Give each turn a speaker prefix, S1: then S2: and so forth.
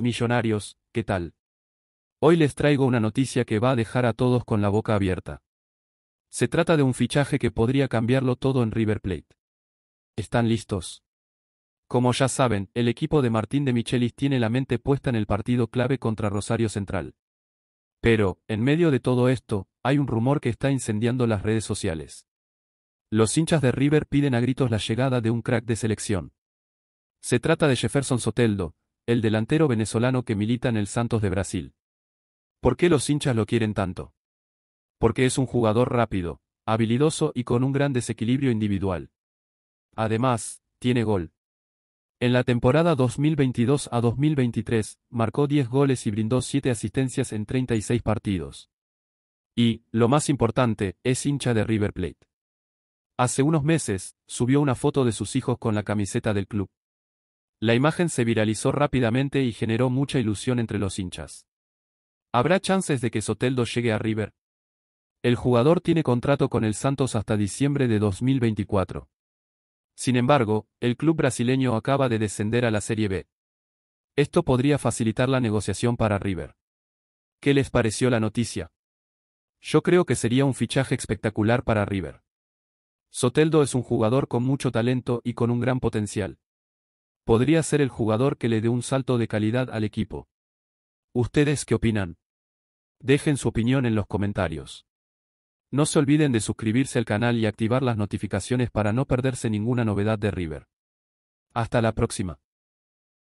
S1: Millonarios, ¿qué tal? Hoy les traigo una noticia que va a dejar a todos con la boca abierta. Se trata de un fichaje que podría cambiarlo todo en River Plate. ¿Están listos? Como ya saben, el equipo de Martín de Michelis tiene la mente puesta en el partido clave contra Rosario Central. Pero, en medio de todo esto, hay un rumor que está incendiando las redes sociales. Los hinchas de River piden a gritos la llegada de un crack de selección. Se trata de Jefferson Soteldo, el delantero venezolano que milita en el Santos de Brasil. ¿Por qué los hinchas lo quieren tanto? Porque es un jugador rápido, habilidoso y con un gran desequilibrio individual. Además, tiene gol. En la temporada 2022 a 2023, marcó 10 goles y brindó 7 asistencias en 36 partidos. Y, lo más importante, es hincha de River Plate. Hace unos meses, subió una foto de sus hijos con la camiseta del club. La imagen se viralizó rápidamente y generó mucha ilusión entre los hinchas. ¿Habrá chances de que Soteldo llegue a River? El jugador tiene contrato con el Santos hasta diciembre de 2024. Sin embargo, el club brasileño acaba de descender a la Serie B. Esto podría facilitar la negociación para River. ¿Qué les pareció la noticia? Yo creo que sería un fichaje espectacular para River. Soteldo es un jugador con mucho talento y con un gran potencial podría ser el jugador que le dé un salto de calidad al equipo. ¿Ustedes qué opinan? Dejen su opinión en los comentarios. No se olviden de suscribirse al canal y activar las notificaciones para no perderse ninguna novedad de River. Hasta la próxima.